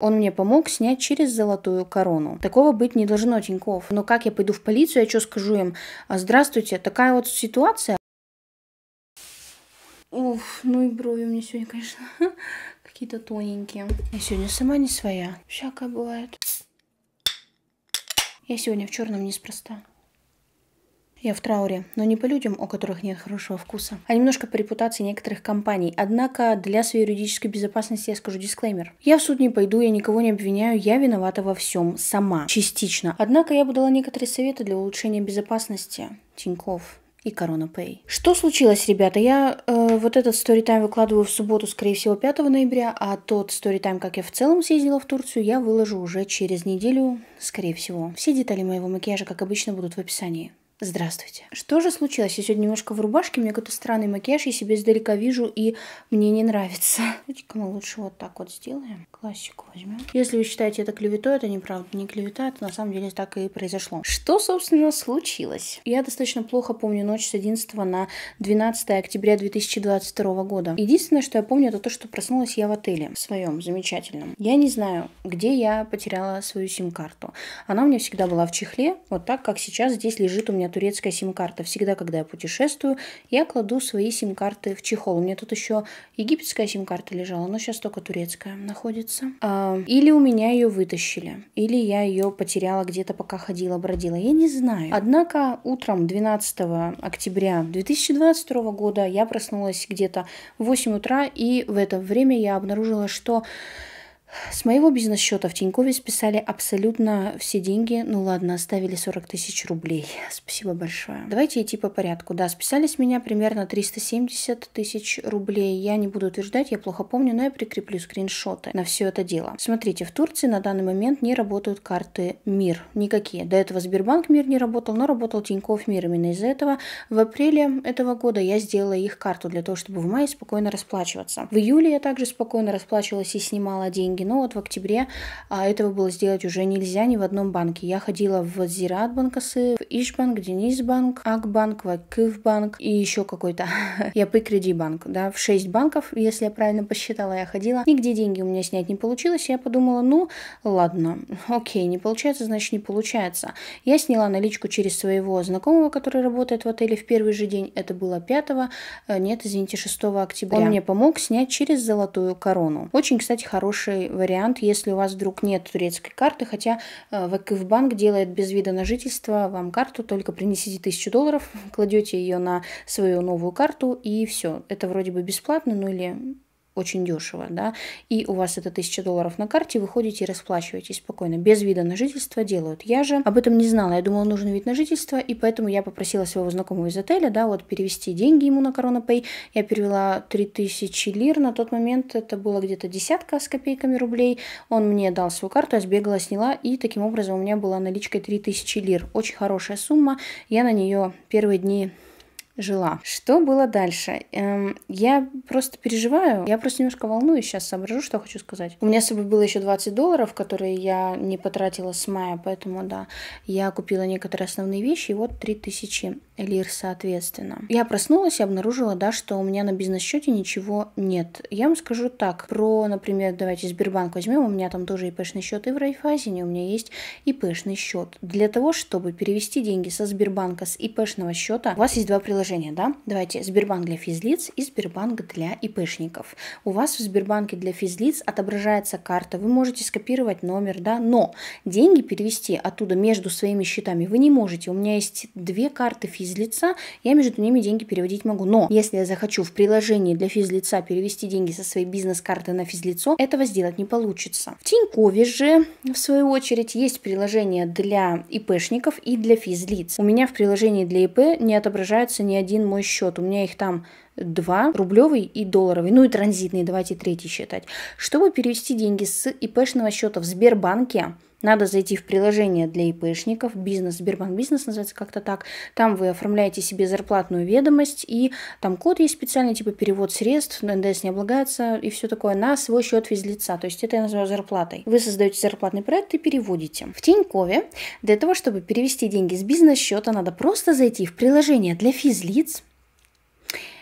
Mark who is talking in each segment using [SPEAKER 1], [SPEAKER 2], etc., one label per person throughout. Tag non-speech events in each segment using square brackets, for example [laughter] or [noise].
[SPEAKER 1] Он мне помог снять через золотую корону. Такого быть не должно, Тиньков. Но как я пойду в полицию, я что скажу им? А Здравствуйте, такая вот ситуация. Уф, ну и брови у меня сегодня, конечно, [laughs] какие-то тоненькие. Я сегодня сама не своя. Всякое бывает. Я сегодня в черном неспроста. Я в трауре, но не по людям, у которых нет хорошего вкуса, а немножко по репутации некоторых компаний. Однако для своей юридической безопасности я скажу дисклеймер. Я в суд не пойду, я никого не обвиняю, я виновата во всем, сама, частично. Однако я бы дала некоторые советы для улучшения безопасности. Тиньков, и Корона Пэй. Что случилось, ребята? Я э, вот этот сторитайм выкладываю в субботу, скорее всего, 5 ноября, а тот сторитайм, как я в целом съездила в Турцию, я выложу уже через неделю, скорее всего. Все детали моего макияжа, как обычно, будут в описании. Здравствуйте. Что же случилось? Я сегодня немножко в рубашке, у меня какой-то странный макияж, я себе издалека вижу, и мне не нравится. [laughs] Давайте-ка мы лучше вот так вот сделаем. Классику возьмем. Если вы считаете это клеветой, это неправда. Не клевета, это на самом деле так и произошло. Что, собственно, случилось? Я достаточно плохо помню ночь с 11 на 12 октября 2022 года. Единственное, что я помню, это то, что проснулась я в отеле в своем замечательном. Я не знаю, где я потеряла свою сим-карту. Она у меня всегда была в чехле, вот так, как сейчас здесь лежит у меня меня турецкая сим-карта. Всегда, когда я путешествую, я кладу свои сим-карты в чехол. У меня тут еще египетская сим-карта лежала, но сейчас только турецкая находится. А, или у меня ее вытащили, или я ее потеряла где-то, пока ходила, бродила. Я не знаю. Однако утром 12 октября 2022 года я проснулась где-то в 8 утра, и в это время я обнаружила, что с моего бизнес-счета в Тинькове списали абсолютно все деньги. Ну ладно, оставили 40 тысяч рублей. Спасибо большое. Давайте идти типа по порядку. Да, списали с меня примерно 370 тысяч рублей. Я не буду утверждать, я плохо помню, но я прикреплю скриншоты на все это дело. Смотрите, в Турции на данный момент не работают карты МИР. Никакие. До этого Сбербанк МИР не работал, но работал Тиньков МИР. Именно из-за этого в апреле этого года я сделала их карту для того, чтобы в мае спокойно расплачиваться. В июле я также спокойно расплачивалась и снимала деньги деньги. Но вот в октябре а этого было сделать уже нельзя ни в одном банке. Я ходила в Зират банкасы, в Ишбанк, Денисбанк, Акбанк, Вакифбанк и еще какой-то [laughs] Япы Кредибанк, да, в 6 банков, если я правильно посчитала, я ходила. Нигде деньги у меня снять не получилось, я подумала, ну, ладно, [laughs] окей, не получается, значит, не получается. Я сняла наличку через своего знакомого, который работает в отеле в первый же день, это было 5, э, нет, извините, 6 октября. Он мне помог снять через золотую корону. Очень, кстати, хороший вариант, если у вас вдруг нет турецкой карты, хотя э, ВКФ-банк делает без вида на жительство вам карту, только принесите тысячу долларов, [laughs] кладете ее на свою новую карту и все. Это вроде бы бесплатно, ну или очень дешево, да, и у вас это 1000 долларов на карте, вы ходите и расплачиваетесь спокойно, без вида на жительство делают. Я же об этом не знала, я думала, нужен вид на жительство, и поэтому я попросила своего знакомого из отеля, да, вот перевести деньги ему на Corona Pay, я перевела 3000 лир, на тот момент это было где-то десятка с копейками рублей, он мне дал свою карту, я сбегала, сняла, и таким образом у меня была наличкой 3000 лир, очень хорошая сумма, я на нее первые дни жила. Что было дальше? Эм, я просто переживаю, я просто немножко волнуюсь, сейчас соображу, что хочу сказать. У меня с собой было еще 20 долларов, которые я не потратила с мая, поэтому, да, я купила некоторые основные вещи, и вот 3000 лир соответственно. Я проснулась и обнаружила, да, что у меня на бизнес-счете ничего нет. Я вам скажу так, про, например, давайте Сбербанк возьмем, у меня там тоже ИПшный счет, и в Райфайзене у меня есть ИПшный счет. Для того, чтобы перевести деньги со Сбербанка с ИПшного счета, у вас есть два приложения предложение, да? Давайте Сбербанк для физлиц и Сбербанк для ИПшников. У вас в Сбербанке для физлиц отображается карта, вы можете скопировать номер, да, но деньги перевести оттуда между своими счетами вы не можете. У меня есть две карты физлица, я между ними деньги переводить могу. Но если я захочу в приложении для физлица перевести деньги со своей бизнес-карты на физлицо, этого сделать не получится. В Тинькове же, в свою очередь, есть приложение для ИПшников и для физлиц. У меня в приложении для ИП не отображаются ни один мой счет. У меня их там два, рублевый и долларовый, ну и транзитный, давайте третий считать. Чтобы перевести деньги с ИПшного счета в Сбербанке, надо зайти в приложение для ИПшников, бизнес, Сбербанк Бизнес называется как-то так. Там вы оформляете себе зарплатную ведомость, и там код есть специальный, типа перевод средств, НДС не облагается и все такое на свой счет физлица. То есть это я называю зарплатой. Вы создаете зарплатный проект и переводите. В Тинькове для того, чтобы перевести деньги с бизнес-счета, надо просто зайти в приложение для физлиц,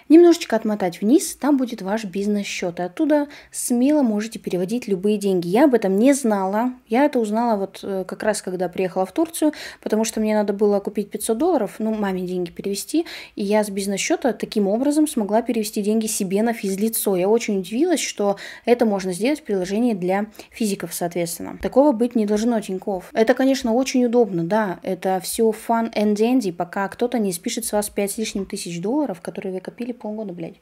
[SPEAKER 1] Немножечко отмотать вниз, там будет ваш бизнес-счет. И оттуда смело можете переводить любые деньги. Я об этом не знала. Я это узнала вот э, как раз, когда приехала в Турцию, потому что мне надо было купить 500 долларов, ну, маме деньги перевести. И я с бизнес-счета таким образом смогла перевести деньги себе на физлицо. Я очень удивилась, что это можно сделать в приложении для физиков, соответственно. Такого быть не должно, Тиньков. Это, конечно, очень удобно, да. Это все fun and dandy, пока кто-то не спишет с вас 5 с лишним тысяч долларов, которые вы копили полгода, блядь.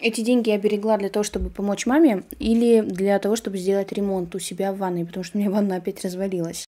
[SPEAKER 1] Эти деньги я берегла для того, чтобы помочь маме или для того, чтобы сделать ремонт у себя в ванной, потому что у меня ванна опять развалилась.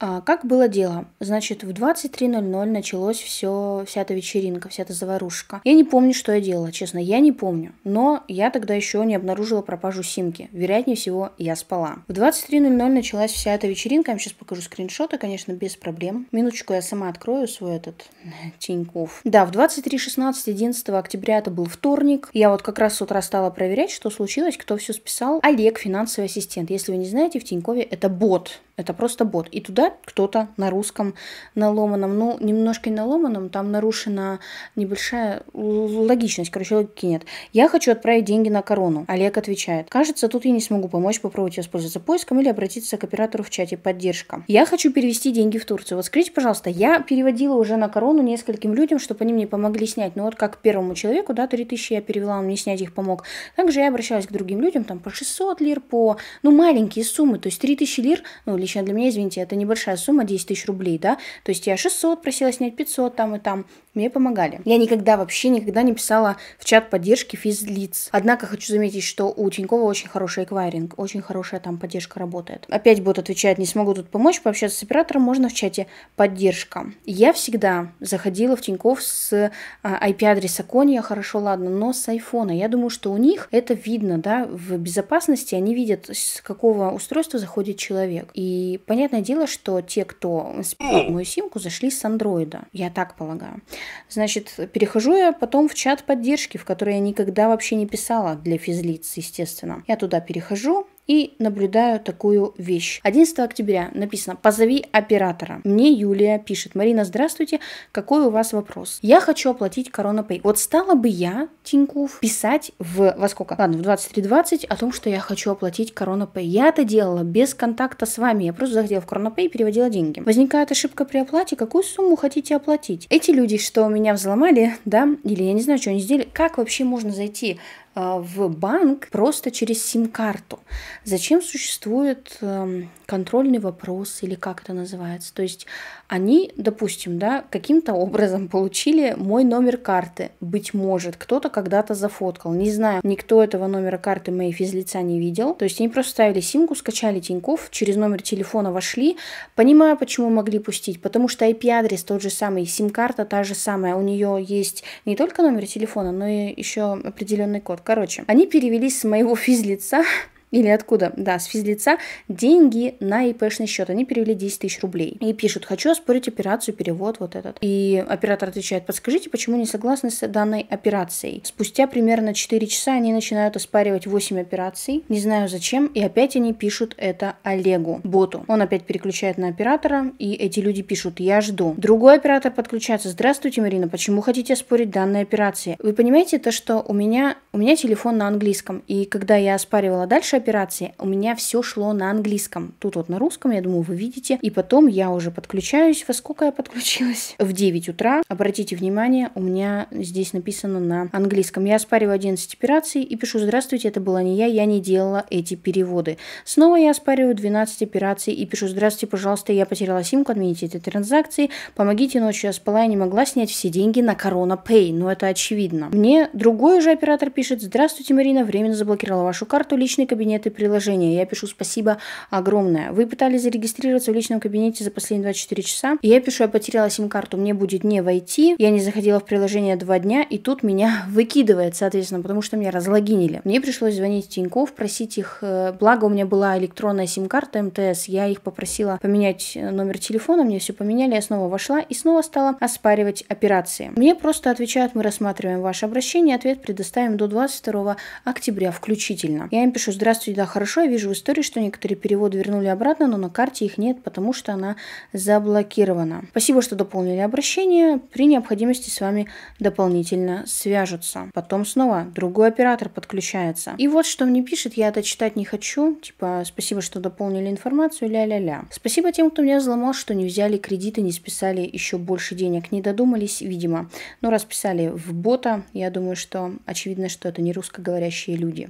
[SPEAKER 1] А как было дело? Значит, в 23.00 началось все, вся эта вечеринка, вся эта заварушка. Я не помню, что я делала, честно, я не помню. Но я тогда еще не обнаружила пропажу симки. Вероятнее всего, я спала. В 23.00 началась вся эта вечеринка. Я вам сейчас покажу скриншоты, конечно, без проблем. Минуточку я сама открою свой этот [laughs] Тиньков. Да, в 23.16 11 октября это был вторник. Я вот как раз с утра стала проверять, что случилось, кто все списал. Олег, финансовый ассистент. Если вы не знаете, в Тинькове это бот. Это просто бот. И туда кто-то на русском, наломанном ну, немножко не на там нарушена небольшая логичность, короче, логики нет. Я хочу отправить деньги на корону. Олег отвечает. Кажется, тут я не смогу помочь, попробуйте воспользоваться поиском или обратиться к оператору в чате поддержка. Я хочу перевести деньги в Турцию. Вот скажите, пожалуйста, я переводила уже на корону нескольким людям, чтобы они мне помогли снять. ну вот как первому человеку, да, 3000 я перевела, он мне снять их помог. Также я обращалась к другим людям, там, по 600 лир, по, ну, маленькие суммы, то есть 3000 лир, ну, лично для меня, извините, это небольшая сумма, 10 тысяч рублей, да, то есть я 600 просила снять 500 там и там, мне помогали. Я никогда вообще никогда не писала в чат поддержки физлиц. Однако хочу заметить, что у Тинькова очень хороший эквайринг, очень хорошая там поддержка работает. Опять будут отвечать, не смогу тут помочь, пообщаться с оператором можно в чате поддержка. Я всегда заходила в Тиньков с IP-адреса э, Кони, хорошо, ладно, но с айфона. Я думаю, что у них это видно, да, в безопасности они видят, с какого устройства заходит человек. И и понятное дело, что те, кто спил мою симку, зашли с андроида. Я так полагаю. Значит, перехожу я потом в чат поддержки, в который я никогда вообще не писала для физлиц, естественно. Я туда перехожу, и наблюдаю такую вещь. 11 октября написано «Позови оператора». Мне Юлия пишет «Марина, здравствуйте, какой у вас вопрос? Я хочу оплатить Корона Pay». Вот стала бы я, Тиньков, писать в во сколько? Ладно, в 23.20 о том, что я хочу оплатить Корона Pay. Я это делала без контакта с вами, я просто заходила в Корона Pay и переводила деньги. Возникает ошибка при оплате, какую сумму хотите оплатить? Эти люди, что меня взломали, да, или я не знаю, что они сделали, как вообще можно зайти Э, в банк просто через сим-карту. Зачем существует эм, контрольный вопрос или как это называется? То есть они, допустим, да, каким-то образом получили мой номер карты. Быть может, кто-то когда-то зафоткал. Не знаю, никто этого номера карты моей физлица не видел. То есть они просто ставили симку, скачали Тиньков, через номер телефона вошли. Понимаю, почему могли пустить, потому что IP-адрес тот же самый, сим-карта та же самая. У нее есть не только номер телефона, но и еще определенный код. Короче, они перевелись с моего [laughs] физлица или откуда, да, с физлица, деньги на ИПшный счет. Они перевели 10 тысяч рублей. И пишут, хочу оспорить операцию, перевод вот этот. И оператор отвечает, подскажите, почему не согласны с данной операцией. Спустя примерно 4 часа они начинают оспаривать 8 операций. Не знаю зачем. И опять они пишут это Олегу, боту. Он опять переключает на оператора, и эти люди пишут, я жду. Другой оператор подключается, здравствуйте, Марина, почему хотите оспорить данные операции? Вы понимаете то, что у меня у меня телефон на английском, и когда я оспаривала дальше операции, у меня все шло на английском. Тут вот на русском, я думаю, вы видите. И потом я уже подключаюсь. Во сколько я подключилась? В 9 утра. Обратите внимание, у меня здесь написано на английском. Я оспариваю 11 операций и пишу «Здравствуйте, это была не я, я не делала эти переводы». Снова я оспариваю 12 операций и пишу «Здравствуйте, пожалуйста, я потеряла симку, отмените эти транзакции, помогите, ночью я спала, я не могла снять все деньги на Corona Pay». Но это очевидно. Мне другой уже оператор пишет пишет, здравствуйте, Марина, временно заблокировала вашу карту, личный кабинет и приложение. Я пишу спасибо огромное. Вы пытались зарегистрироваться в личном кабинете за последние 24 часа. я пишу, я потеряла сим-карту, мне будет не войти. Я не заходила в приложение два дня, и тут меня [laughs] выкидывает, соответственно, потому что меня разлогинили. Мне пришлось звонить Тиньков, просить их, э, благо у меня была электронная сим-карта МТС, я их попросила поменять номер телефона, мне все поменяли, я снова вошла и снова стала оспаривать операции. Мне просто отвечают, мы рассматриваем ваше обращение, ответ предоставим до 22 октября включительно. Я им пишу, здравствуйте, да, хорошо, я вижу в истории, что некоторые переводы вернули обратно, но на карте их нет, потому что она заблокирована. Спасибо, что дополнили обращение. При необходимости с вами дополнительно свяжутся. Потом снова другой оператор подключается. И вот что мне пишет, я это читать не хочу. Типа, спасибо, что дополнили информацию, ля-ля-ля. Спасибо тем, кто меня взломал, что не взяли кредиты, не списали еще больше денег. Не додумались, видимо. Но расписали в бота. Я думаю, что очевидно, что что это не русскоговорящие люди.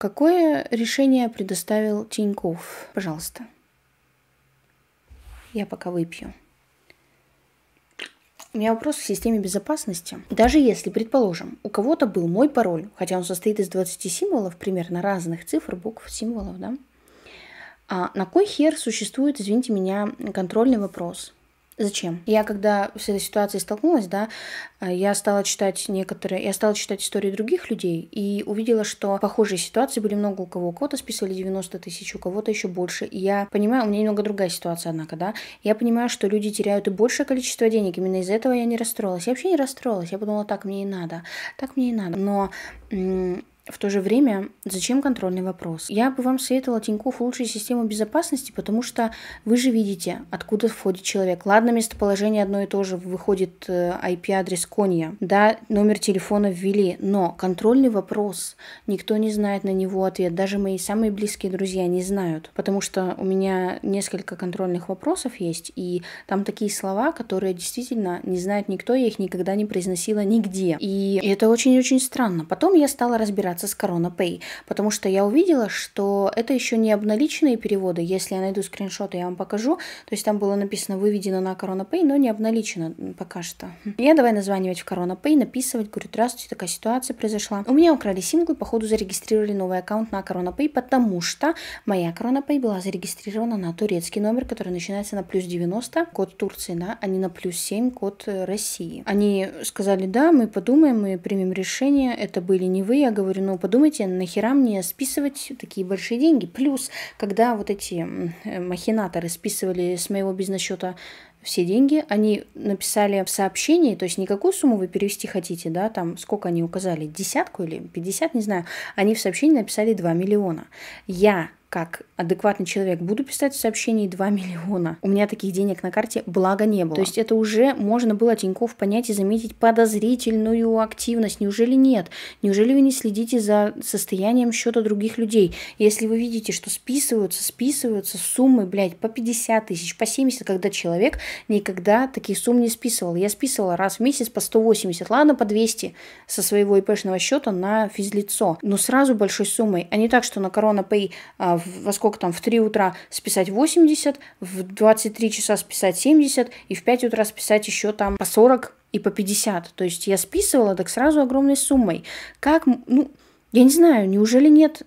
[SPEAKER 1] Какое решение предоставил Тиньков? Пожалуйста. Я пока выпью. У меня вопрос к системе безопасности. Даже если, предположим, у кого-то был мой пароль, хотя он состоит из 20 символов, примерно разных цифр, букв, символов, да? А на кой хер существует, извините меня, контрольный вопрос? Зачем? Я когда с этой ситуацией столкнулась, да, э, я стала читать некоторые, я стала читать истории других людей и увидела, что похожие ситуации были много у кого. У кого-то списывали 90 тысяч, у кого-то еще больше. И я понимаю, у меня немного другая ситуация, однако, да. Я понимаю, что люди теряют и большее количество денег. Именно из-за этого я не расстроилась. Я вообще не расстроилась. Я подумала, так мне и надо, так мне и надо. Но в то же время, зачем контрольный вопрос? Я бы вам советовала Тинькофф лучшую систему безопасности, потому что вы же видите, откуда входит человек. Ладно, местоположение одно и то же, выходит э, IP-адрес конья, да, номер телефона ввели, но контрольный вопрос, никто не знает на него ответ, даже мои самые близкие друзья не знают, потому что у меня несколько контрольных вопросов есть, и там такие слова, которые действительно не знает никто, я их никогда не произносила нигде. И это очень-очень странно. Потом я стала разбираться разбираться с Corona Pay, потому что я увидела, что это еще не обналиченные переводы. Если я найду скриншоты, я вам покажу. То есть там было написано «выведено на Corona Pay», но не обналичено пока что. Я давай названивать в Corona Pay, написывать, говорю «Здравствуйте, такая ситуация произошла». У меня украли симку и, походу, зарегистрировали новый аккаунт на Corona Pay, потому что моя Corona Pay была зарегистрирована на турецкий номер, который начинается на плюс 90, код Турции, да, а не на плюс 7, код э, России. Они сказали «Да, мы подумаем, мы примем решение, это были не вы». Я говорю ну подумайте, нахера мне списывать такие большие деньги? Плюс, когда вот эти э, махинаторы списывали с моего бизнес-счета все деньги, они написали в сообщении, то есть никакую сумму вы перевести хотите, да, там сколько они указали, десятку или пятьдесят, не знаю, они в сообщении написали 2 миллиона. Я как адекватный человек буду писать в сообщении 2 миллиона. У меня таких денег на карте благо не было. То есть это уже можно было Тиньков понять и заметить подозрительную активность. Неужели нет? Неужели вы не следите за состоянием счета других людей? Если вы видите, что списываются, списываются суммы, блядь, по 50 тысяч, по 70, когда человек никогда таких сумм не списывал. Я списывала раз в месяц по 180, ладно, по 200 со своего ИПшного счета на физлицо. Но сразу большой суммой, а не так, что на Корона Pay в а, во сколько там, в 3 утра списать 80, в 23 часа списать 70 и в 5 утра списать еще там по 40 и по 50. То есть я списывала так сразу огромной суммой. Как, ну, я не знаю, неужели нет...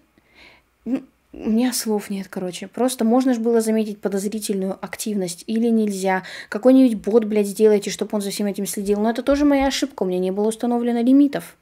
[SPEAKER 1] У меня слов нет, короче. Просто можно же было заметить подозрительную активность или нельзя. Какой-нибудь бот, блядь, сделайте, чтобы он за всем этим следил. Но это тоже моя ошибка, у меня не было установлено лимитов.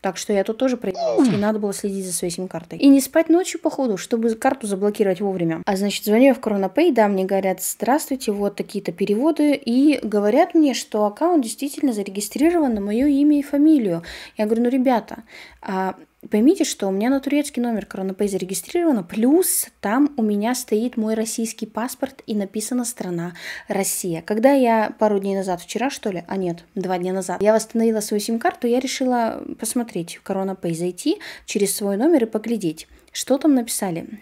[SPEAKER 1] Так что я тут тоже проявилась, и надо было следить за своей сим-картой. И не спать ночью, походу, чтобы карту заблокировать вовремя. А значит, звоню я в Коронапей, да, мне говорят, здравствуйте, вот такие-то переводы, и говорят мне, что аккаунт действительно зарегистрирован на мое имя и фамилию. Я говорю, ну, ребята, а Поймите, что у меня на турецкий номер CoronaPay зарегистрировано, плюс там у меня стоит мой российский паспорт и написана страна Россия. Когда я пару дней назад, вчера что ли, а нет, два дня назад, я восстановила свою сим-карту, я решила посмотреть в CoronaPay, зайти через свой номер и поглядеть, что там написали.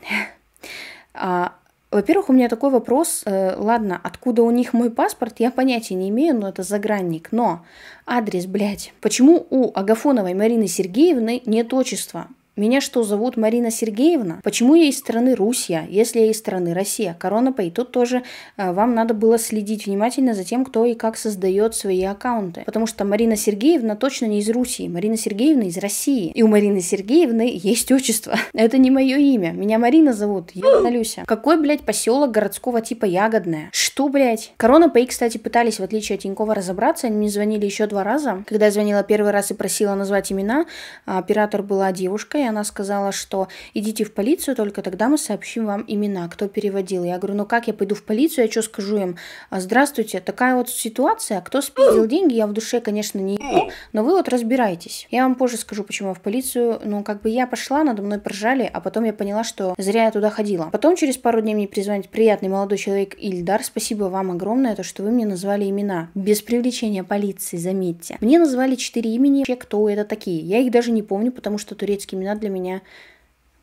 [SPEAKER 1] [laughs] А, во-первых, у меня такой вопрос. Э, ладно, откуда у них мой паспорт, я понятия не имею, но это загранник. Но адрес, блядь. Почему у Агафоновой Марины Сергеевны нет отчества? Меня что, зовут Марина Сергеевна? Почему я из страны Русья, если я из страны Россия? Корона Pay. Тут тоже э, вам надо было следить внимательно за тем, кто и как создает свои аккаунты. Потому что Марина Сергеевна точно не из Руси. Марина Сергеевна из России. И у Марины Сергеевны есть отчество. [laughs] Это не мое имя. Меня Марина зовут. Я Люся. Какой, блядь, поселок городского типа Ягодная? Что, блядь? Корона Pay, кстати, пытались, в отличие от Тинькова, разобраться. Они мне звонили еще два раза. Когда я звонила первый раз и просила назвать имена, а оператор была девушкой, она сказала, что идите в полицию, только тогда мы сообщим вам имена, кто переводил. Я говорю, ну как я пойду в полицию, я что скажу им? «А, здравствуйте, такая вот ситуация, кто спиздил деньги, я в душе, конечно, не ебу, но вы вот разбирайтесь. Я вам позже скажу, почему я в полицию, но как бы я пошла, надо мной прожали, а потом я поняла, что зря я туда ходила. Потом через пару дней мне перезвонит приятный молодой человек Ильдар, спасибо вам огромное, то, что вы мне назвали имена. Без привлечения полиции, заметьте. Мне назвали четыре имени, вообще кто это такие. Я их даже не помню, потому что турецкие имена для меня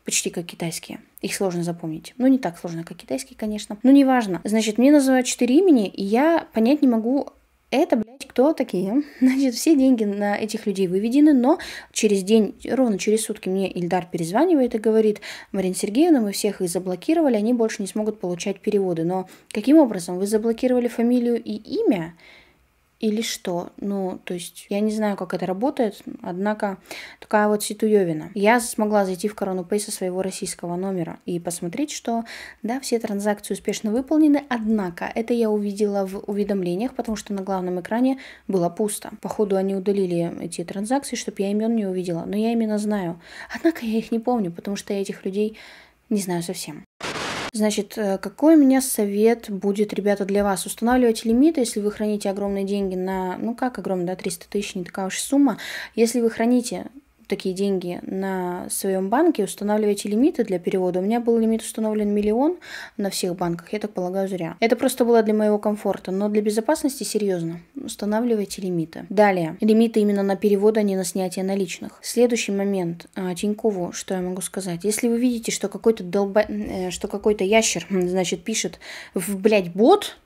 [SPEAKER 1] почти как китайские. Их сложно запомнить. Ну, не так сложно, как китайские, конечно. но неважно. Значит, мне называют четыре имени, и я понять не могу, это, блядь, кто такие? [laughs] Значит, все деньги на этих людей выведены, но через день, ровно через сутки мне Ильдар перезванивает и говорит, Марина Сергеевна, мы всех их заблокировали, они больше не смогут получать переводы. Но каким образом? Вы заблокировали фамилию и имя? или что? Ну, то есть я не знаю, как это работает, однако такая вот ситуевина. Я смогла зайти в Корону Pay со своего российского номера и посмотреть, что да, все транзакции успешно выполнены, однако это я увидела в уведомлениях, потому что на главном экране было пусто. Походу они удалили эти транзакции, чтобы я имен не увидела, но я именно знаю. Однако я их не помню, потому что я этих людей не знаю совсем. Значит, э, какой у меня совет будет, ребята, для вас? устанавливать лимиты, если вы храните огромные деньги на... Ну как огромные, да, 300 тысяч, не такая уж сумма. Если вы храните такие деньги на своем банке, устанавливайте лимиты для перевода. У меня был лимит установлен миллион на всех банках, я так полагаю, зря. Это просто было для моего комфорта, но для безопасности серьезно. Устанавливайте лимиты. Далее, лимиты именно на перевод, а не на снятие наличных. Следующий момент. А, Тинькову, что я могу сказать? Если вы видите, что какой-то долба... Э, что какой-то ящер, [laughs] значит, пишет в, блядь, бот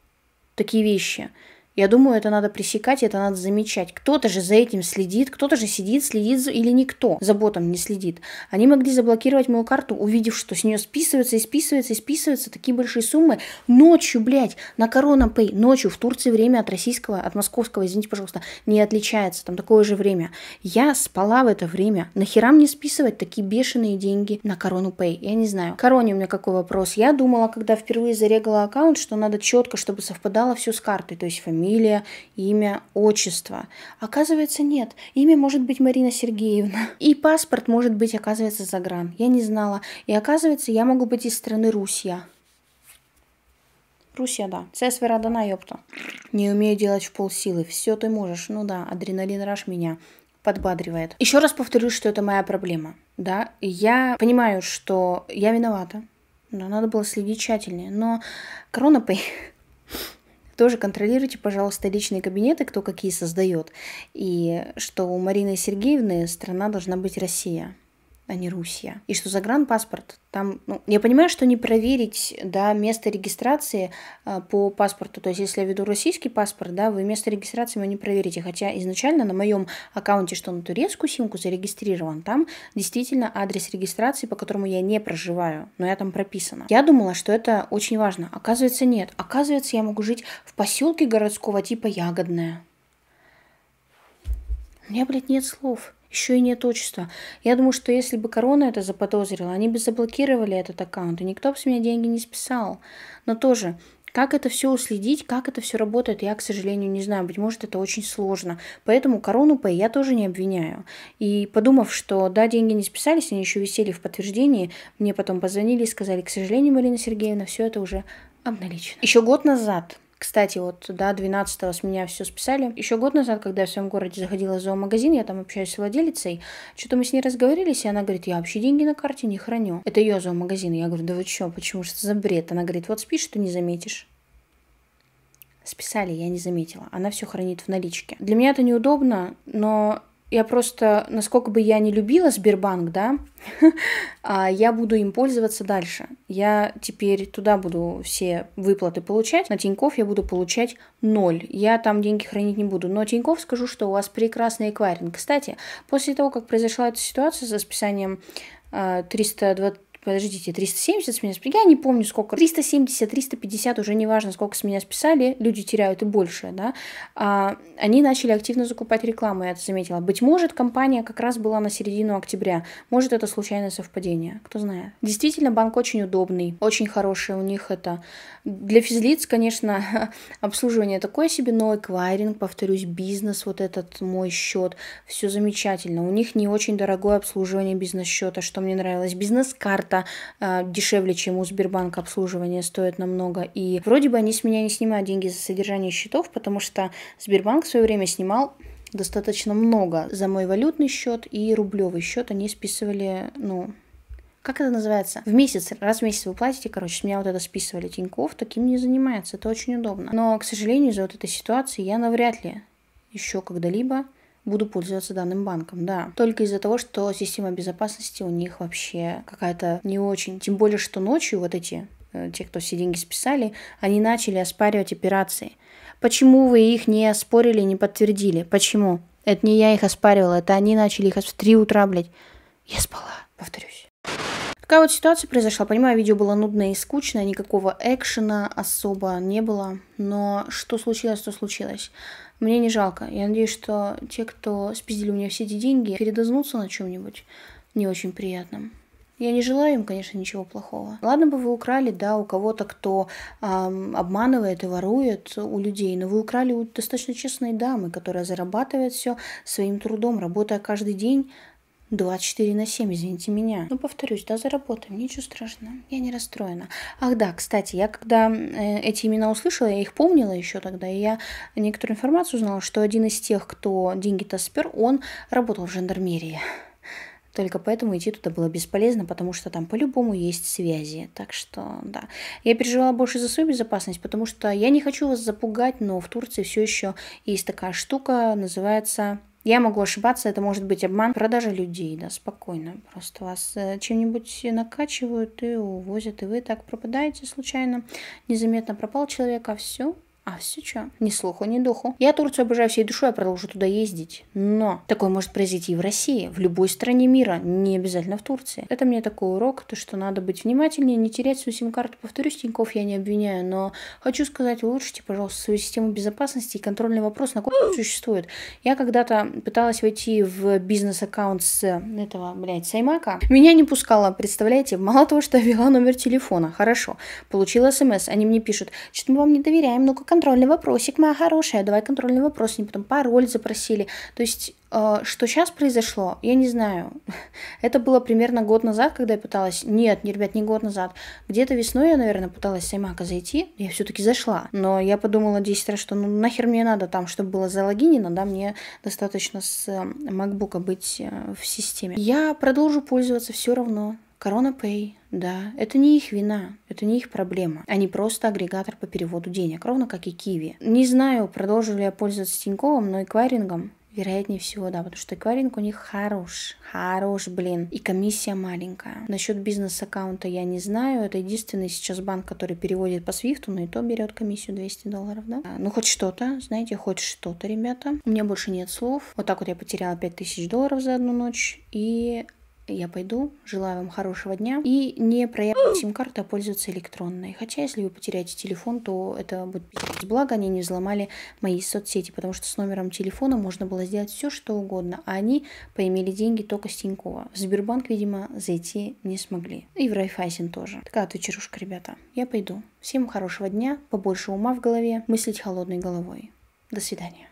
[SPEAKER 1] такие вещи – я думаю, это надо пресекать, это надо замечать. Кто-то же за этим следит, кто-то же сидит, следит за или никто за ботом не следит. Они могли заблокировать мою карту, увидев, что с нее списывается и списывается и списывается такие большие суммы. Ночью, блядь, на Корона Пэй, ночью в Турции время от российского, от московского, извините, пожалуйста, не отличается. Там такое же время. Я спала в это время. Нахера мне списывать такие бешеные деньги на Корону Пэй? Я не знаю. Короне у меня какой вопрос? Я думала, когда впервые зарегала аккаунт, что надо четко, чтобы совпадало все с картой, то есть фамилия фамилия, имя, отчество. Оказывается, нет. Имя может быть Марина Сергеевна. [laughs] И паспорт может быть, оказывается, загран. Я не знала. И оказывается, я могу быть из страны Русья. Русья, да. Вся сфера ёпта. Не умею делать в полсилы. Все ты можешь. Ну да, адреналин раш меня подбадривает. Еще раз повторюсь, что это моя проблема. Да, я понимаю, что я виновата. Но надо было следить тщательнее. Но корона, [laughs] Тоже контролируйте, пожалуйста, личные кабинеты, кто какие создает. И что у Марины Сергеевны страна должна быть Россия а не Русья. И что загранпаспорт там, ну, я понимаю, что не проверить, да, место регистрации э, по паспорту. То есть, если я веду российский паспорт, да, вы место регистрации его не проверите. Хотя изначально на моем аккаунте, что на турецкую симку зарегистрирован, там действительно адрес регистрации, по которому я не проживаю, но я там прописана. Я думала, что это очень важно. Оказывается, нет. Оказывается, я могу жить в поселке городского типа ягодная У меня, блядь, нет слов еще и нет отчества. Я думаю, что если бы корона это заподозрила, они бы заблокировали этот аккаунт, и никто бы с меня деньги не списал. Но тоже, как это все уследить, как это все работает, я, к сожалению, не знаю. Быть может, это очень сложно. Поэтому корону П я тоже не обвиняю. И подумав, что да, деньги не списались, они еще висели в подтверждении, мне потом позвонили и сказали, к сожалению, Марина Сергеевна, все это уже обналичено. Еще год назад кстати, вот до 12 с меня все списали. Еще год назад, когда я в своем городе заходила в зоомагазин, я там общаюсь с владелицей, что-то мы с ней разговорились, и она говорит, я вообще деньги на карте не храню. Это ее зоомагазин. Я говорю, да вы что, почему что за бред? Она говорит, вот спишь, что не заметишь. Списали, я не заметила. Она все хранит в наличке. Для меня это неудобно, но я просто, насколько бы я не любила Сбербанк, да, [laughs] а, я буду им пользоваться дальше. Я теперь туда буду все выплаты получать. На Тиньков я буду получать ноль. Я там деньги хранить не буду. Но Тиньков скажу, что у вас прекрасный эквайринг. Кстати, после того, как произошла эта ситуация с списанием 320 а, подождите, 370 с меня списали, я не помню сколько, 370, 350, уже неважно, сколько с меня списали, люди теряют и больше, да, а, они начали активно закупать рекламу, я это заметила. Быть может, компания как раз была на середину октября, может, это случайное совпадение, кто знает. Действительно, банк очень удобный, очень хороший у них это. Для физлиц, конечно, [laughs] обслуживание такое себе, но эквайринг, повторюсь, бизнес, вот этот мой счет, все замечательно. У них не очень дорогое обслуживание бизнес-счета, что мне нравилось. Бизнес-карт как э, дешевле, чем у Сбербанка обслуживание стоит намного. И вроде бы они с меня не снимают деньги за содержание счетов, потому что Сбербанк в свое время снимал достаточно много за мой валютный счет и рублевый счет. Они списывали, ну, как это называется? В месяц, раз в месяц вы платите, короче, с меня вот это списывали. Тиньков таким не занимается, это очень удобно. Но, к сожалению, из-за вот этой ситуации я навряд ли еще когда-либо буду пользоваться данным банком, да. Только из-за того, что система безопасности у них вообще какая-то не очень. Тем более, что ночью вот эти, э, те, кто все деньги списали, они начали оспаривать операции. Почему вы их не оспорили, не подтвердили? Почему? Это не я их оспаривала, это они начали их в три утра, блядь. Я спала, повторюсь. Такая вот ситуация произошла. Понимаю, видео было нудное и скучное, никакого экшена особо не было. Но что случилось, то случилось. Мне не жалко. Я надеюсь, что те, кто спиздили у меня все эти деньги, передознутся на чем-нибудь не очень приятном. Я не желаю им, конечно, ничего плохого. Ладно бы вы украли, да, у кого-то, кто эм, обманывает и ворует у людей, но вы украли у достаточно честной дамы, которая зарабатывает все своим трудом, работая каждый день 24 на 7, извините меня. Ну, повторюсь, да, заработаем, ничего страшного, я не расстроена. Ах да, кстати, я когда э, эти имена услышала, я их помнила еще тогда, и я некоторую информацию узнала, что один из тех, кто деньги-то спер, он работал в жандармерии. Только поэтому идти туда было бесполезно, потому что там по-любому есть связи. Так что, да. Я переживала больше за свою безопасность, потому что я не хочу вас запугать, но в Турции все еще есть такая штука, называется я могу ошибаться, это может быть обман. Продажа людей, да, спокойно. Просто вас э, чем-нибудь накачивают и увозят, и вы так пропадаете случайно. Незаметно пропал человек, а все, а все что? Ни слуху, ни духу. Я Турцию обожаю всей душой, я продолжу туда ездить. Но такое может произойти и в России, в любой стране мира, не обязательно в Турции. Это мне такой урок, то что надо быть внимательнее, не терять свою сим-карту. Повторюсь, Тиньков я не обвиняю, но хочу сказать, улучшите, пожалуйста, свою систему безопасности и контрольный вопрос, на ком существует. Я когда-то пыталась войти в бизнес-аккаунт с этого, блядь, Саймака. Меня не пускала, представляете? Мало того, что я ввела номер телефона. Хорошо. Получила смс, они мне пишут, что мы вам не доверяем, но ну, как контрольный вопросик, моя хорошая, давай контрольный вопрос, они потом пароль запросили. То есть, э, что сейчас произошло, я не знаю. [laughs] Это было примерно год назад, когда я пыталась... Нет, не, ребят, не год назад. Где-то весной я, наверное, пыталась с Аймака зайти, я все таки зашла. Но я подумала 10 раз, что ну нахер мне надо там, чтобы было залогинено, да, мне достаточно с MacBook э, быть э, в системе. Я продолжу пользоваться все равно, Корона Pay, да, это не их вина, это не их проблема. Они просто агрегатор по переводу денег, ровно как и Киви. Не знаю, продолжу ли я пользоваться Тиньковым, но эквайрингом Вероятнее всего, да, потому что эквайринг у них хорош, хорош, блин, и комиссия маленькая. Насчет бизнес-аккаунта я не знаю, это единственный сейчас банк, который переводит по свифту, но и то берет комиссию 200 долларов, да. А, ну, хоть что-то, знаете, хоть что-то, ребята. У меня больше нет слов. Вот так вот я потеряла 5000 долларов за одну ночь, и я пойду, желаю вам хорошего дня. И не проявлять сим-карту, а пользоваться электронной. Хотя, если вы потеряете телефон, то это будет пиздец. Благо, они не взломали мои соцсети, потому что с номером телефона можно было сделать все, что угодно. А они поимели деньги только с Тинькова. В Сбербанк, видимо, зайти не смогли. И в Райфайзен тоже. Такая тучерушка, ребята. Я пойду. Всем хорошего дня, побольше ума в голове, мыслить холодной головой. До свидания.